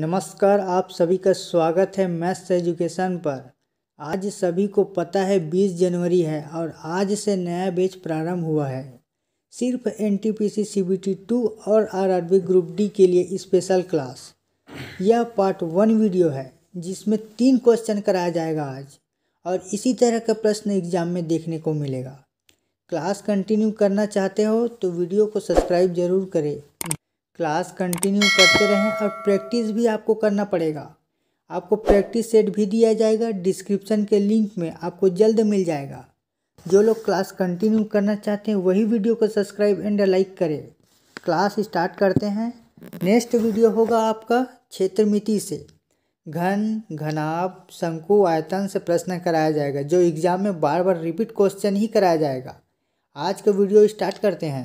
नमस्कार आप सभी का स्वागत है मैथ्स एजुकेशन पर आज सभी को पता है 20 जनवरी है और आज से नया बेच प्रारंभ हुआ है सिर्फ N T P C C B T two और R R B group D के लिए स्पेशल क्लास यह पार्ट वन वीडियो है जिसमें तीन क्वेश्चन कराया जाएगा आज और इसी तरह का प्रश्न एग्जाम में देखने को मिलेगा क्लास कंटिन्यू करना चाहते हो तो वीडियो को सब्सक्राइब जरूर करें क्लास कंटिन्यू करते रहें और प्रैक्टिस भी आपको करना पड़ेगा आपको प्रैक्टिस सेट भी दिया जाएगा डिस्क्रिप्शन के लिंक में आपको जल्द मिल जाएगा जो लोग क्लास कंटिन्यू करना चाहते हैं वही वीडियो को सब्सक्राइब एंड लाइक करें क्लास स्टार्ट करते हैं नेक्स्ट वीडियो होगा आपका क्षेत्र मिति से घन घनाभ शंकु आयतन से प्रश्न कराया जाएगा जो एग्ज़ाम में बार बार रिपीट क्वेश्चन ही कराया जाएगा आज का वीडियो स्टार्ट करते हैं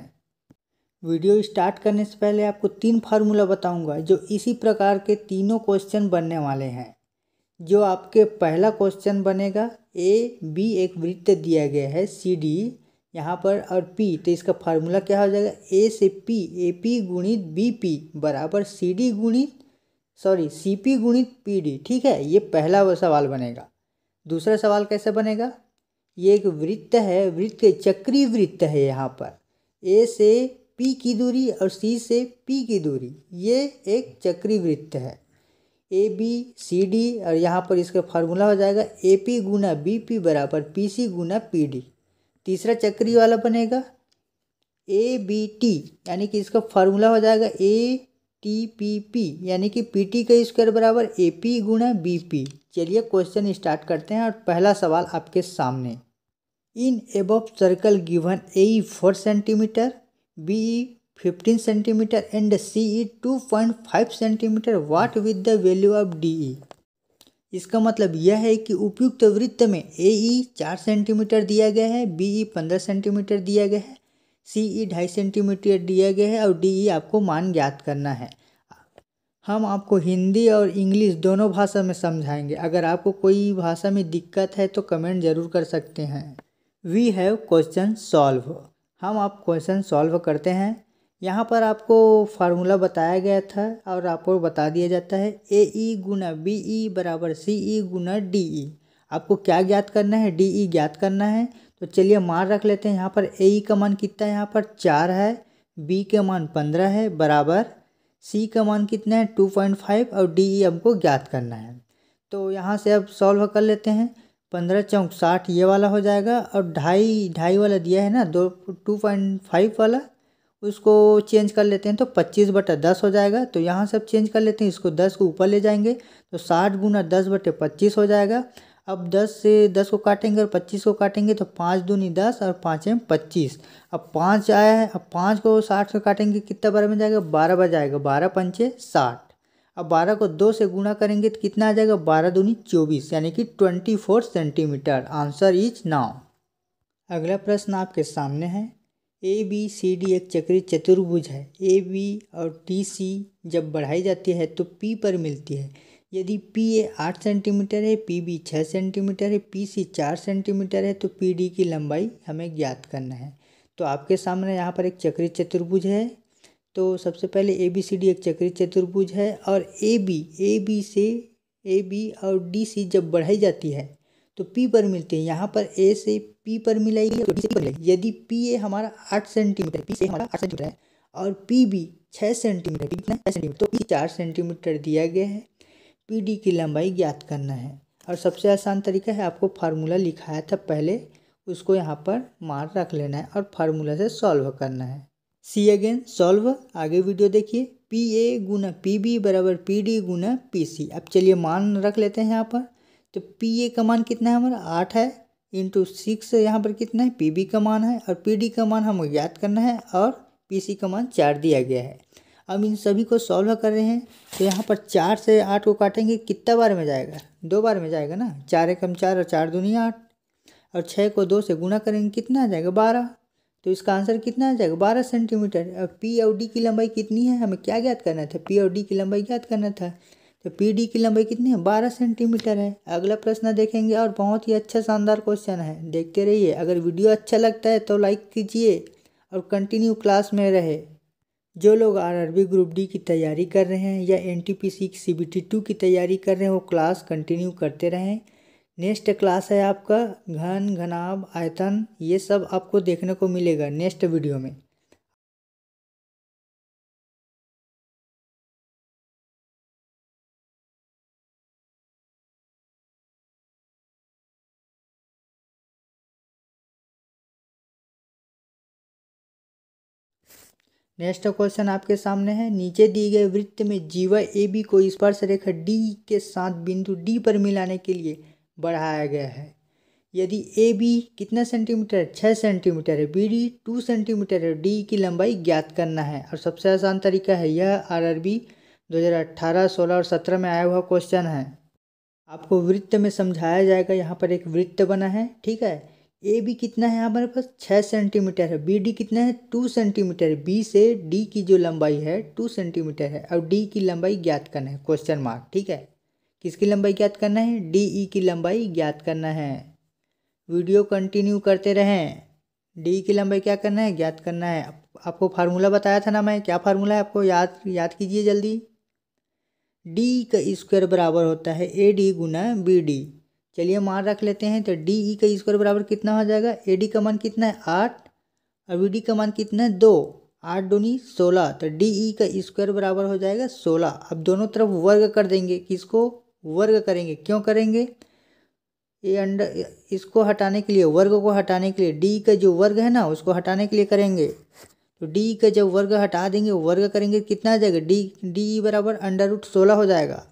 वीडियो स्टार्ट करने से पहले आपको तीन फार्मूला बताऊंगा जो इसी प्रकार के तीनों क्वेश्चन बनने वाले हैं जो आपके पहला क्वेश्चन बनेगा ए बी एक वृत्त दिया गया है सी डी यहाँ पर और पी तो इसका फार्मूला क्या हो जाएगा ए से पी ए पी गुणित बी पी बराबर सी डी गुणित सॉरी सी पी गुणित पी डी ठीक है ये पहला सवाल बनेगा दूसरा सवाल कैसे बनेगा ये एक वृत्त है वृत्त चक्रीय वृत्त है यहाँ पर ए से पी की दूरी और सी से पी की दूरी ये एक चक्री वृत्त है ए बी सी डी और यहाँ पर इसका फार्मूला हो जाएगा ए पी गुना बी पी बराबर पी सी गुना पी डी तीसरा चक्री वाला बनेगा ए बी टी यानी कि इसका फार्मूला हो जाएगा ए टी पी पी यानी कि पी टी का स्क्वायर बराबर ए पी गुना बी पी चलिए क्वेश्चन स्टार्ट करते हैं और पहला सवाल आपके सामने in above circle given A four centimetre and 15 E two point five centimetre what with the value of D E इसका मतलब यह है कि उपयुक्त वृत्त में ए ई e चार सेंटीमीटर दिया गया है बी ई e पंद्रह सेंटीमीटर दिया गया है सी ई e ढाई सेंटीमीटर दिया गया है और डी ई आपको मान ज्ञात करना है हम आपको हिंदी और इंग्लिश दोनों भाषा में समझाएंगे अगर आपको कोई भाषा में दिक्कत है तो कमेंट जरूर कर सकते हैं वी हैव क्वेश्चन सॉल्व हम आप क्वेश्चन सॉल्व करते हैं यहाँ पर आपको फार्मूला बताया गया था और आपको बता दिया जाता है ए ई गुना बी ई बराबर सी ई गुना डी ई आपको क्या ज्ञात करना है डी ई ज्ञात करना है तो चलिए मान रख लेते हैं यहाँ पर ए ई का मान कितना है यहाँ पर चार है बी का मान पंद्रह है बराबर सी का मान कितना है टू पॉइंट फाइव और डी ई हमको ज्ञात करना है तो यहाँ से अब सॉल्व कर लेते हैं पंद्रह चौंक साठ ये वाला हो जाएगा और ढाई ढाई वाला दिया है ना दो टू पॉइंट फाइव वाला उसको चेंज कर लेते हैं तो पच्चीस बटा दस हो जाएगा तो यहाँ सब चेंज कर लेते हैं इसको दस को ऊपर ले जाएंगे तो साठ गुना दस बटे पच्चीस हो जाएगा अब दस से दस को काटेंगे और पच्चीस को काटेंगे तो पाँच दूनी दस और पाँच एम पच्चीस अब पाँच आया है अब पाँच को साठ से काटेंगे कितना बार में जाएगा बारह बज जाएगा बारह पंचे साठ अब बारह को दो से गुणा करेंगे तो कितना आ जाएगा बारह दूनी चौबीस यानी कि twenty four centimetre answer is now अगला प्रश्न आपके सामने है ए बी सी डी एक चक्री चतुर्भुज है ए बी और टी सी जब बढ़ाई जाती है तो पी पर मिलती है यदि पी ए आठ सेंटीमीटर है पी बी छः सेंटीमीटर है पी सी चार सेंटीमीटर है तो पी डी की लंबाई हमें ज्ञात करना है तो आपके सामने यहाँ पर एक चक्री चतुर्भुज है तो सबसे पहले ए बी सी डी एक चक्रीय चतुर्भुज है और ए बी ए बी से ए बी और डी सी जब बढ़ाई जाती है तो पी पर मिलते हैं यहाँ पर ए से पी पर मिलाइए और डी से पर मिलाइए यदि पी ए हमारा आठ सेंटीमीटर पी से हमारा आठ सेंटीमीटर है और पी बी छः सेंटीमीटर कितना छः सेंटीमीटर तो पी चार सेंटीमीटर दिया गया है पी डी की लंबाई ज्ञात करना है और सबसे आसान तरीका है आपको फार्मूला लिखाया था पहले उसको यहाँ पर मार रख लेना है और फार्मूला से सॉल्व करना है सी अगेन सॉल्व आगे वीडियो देखिए पी ए गुना पी बी बराबर पी डी गुना पी सी अब चलिए मान रख लेते हैं यहाँ पर तो पी ए का मान कितना है हमारा आठ है इंटू सिक्स यहाँ पर कितना है पी बी का मान है और पी डी का मान हमें ज्ञात करना है और पी सी का मान चार दिया गया है अब इन सभी को सॉल्व कर रहे हैं तो यहाँ पर चार से आठ को काटेंगे कितना बार में जाएगा दो बार में जाएगा ना चार एकम चार और चार दूनी आठ और छः को दो से गुना करेंगे कितना आ जाएगा बारह तो इसका आंसर कितना आ जाएगा बारह सेंटीमीटर अब पी और डी की लंबाई कितनी है हमें क्या ज्ञात करना था पी और डी की लंबाई ज्ञात करना था तो पी डी की लंबाई कितनी है बारह सेंटीमीटर है अगला प्रश्न देखेंगे और बहुत ही अच्छा शानदार क्वेश्चन है देखते रहिए अगर वीडियो अच्छा लगता है तो लाइक कीजिए और कंटिन्यू क्लास में रहे जो लोग आरआरबी ग्रुप डी की तैयारी कर रहे हैं या N T P C C B T two की तैयारी कर रहे हैं वो क्लास कंटिन्यू करते रहें नेक्स्ट क्लास है आपका घन घनाभ आयतन ये सब आपको देखने को मिलेगा नेक्स्ट वीडियो में नेक्स्ट क्वेश्चन आपके सामने है नीचे दिए गए वृत्त में जीवा ए बी को स्पर्श रेखा डी के साथ बिंदु डी पर मिलाने के लिए बढ़ाया गया है यदि ए बी कितना सेंटीमीटर है छः सेंटीमीटर है बी डी टू सेंटीमीटर है डी की लंबाई ज्ञात करना है और सबसे आसान तरीका है यह आर आर बी दो हज़ार अट्ठारह सोलह और सत्रह में आया हुआ क्वेश्चन है आपको वृत्त में समझाया जाएगा यहाँ पर एक वृत्त बना है ठीक है ए बी कितना है हमारे पास छः सेंटीमीटर है बी डी कितना है टू सेंटीमीटर बी से डी की जो लंबाई है टू सेंटीमीटर है और डी की लंबाई ज्ञात करना है क्वेश्चन मार्क ठीक है किसकी लंबाई ज्ञात करना है डी ई e की लंबाई ज्ञात करना है वीडियो कंटिन्यू करते रहें डी e की लंबाई क्या करना है ज्ञात करना है आपको फार्मूला बताया था ना मैं क्या फार्मूला है आपको याद याद कीजिए जल्दी डी e का स्क्वायर बराबर होता है ए डी गुना बी डी चलिए मान रख लेते हैं तो डी ई का स्क्वायर बराबर कितना हो जाएगा ए डी का मान कितना है आठ और बी डी का मान कितना है दो आठ दूनी सोलह तो डी ई का स्क्वायर बराबर हो जाएगा सोलह अब दोनों तरफ वर्ग कर देंगे किसको वर्ग करेंगे क्यों करेंगे ये अंडर इसको हटाने के लिए वर्ग को हटाने के लिए डी का जो वर्ग है ना उसको हटाने के लिए करेंगे तो डी का जब वर्ग हटा देंगे वर्ग करेंगे कितना आ जाएगा डी डी बराबर अंडर रूट सोलह हो जाएगा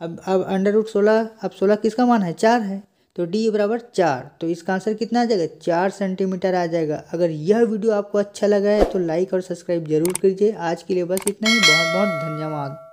अब अब अंडर रूट सोलह अब सोलह किसका मान है चार है तो डी बराबर चार तो इसका आंसर कितना आ जाएगा चार सेंटीमीटर आ जाएगा अगर यह वीडियो आपको अच्छा लगा है तो लाइक और सब्सक्राइब जरूर कीजिए आज के लिए बस इतना ही बहुत बहुत धन्यवाद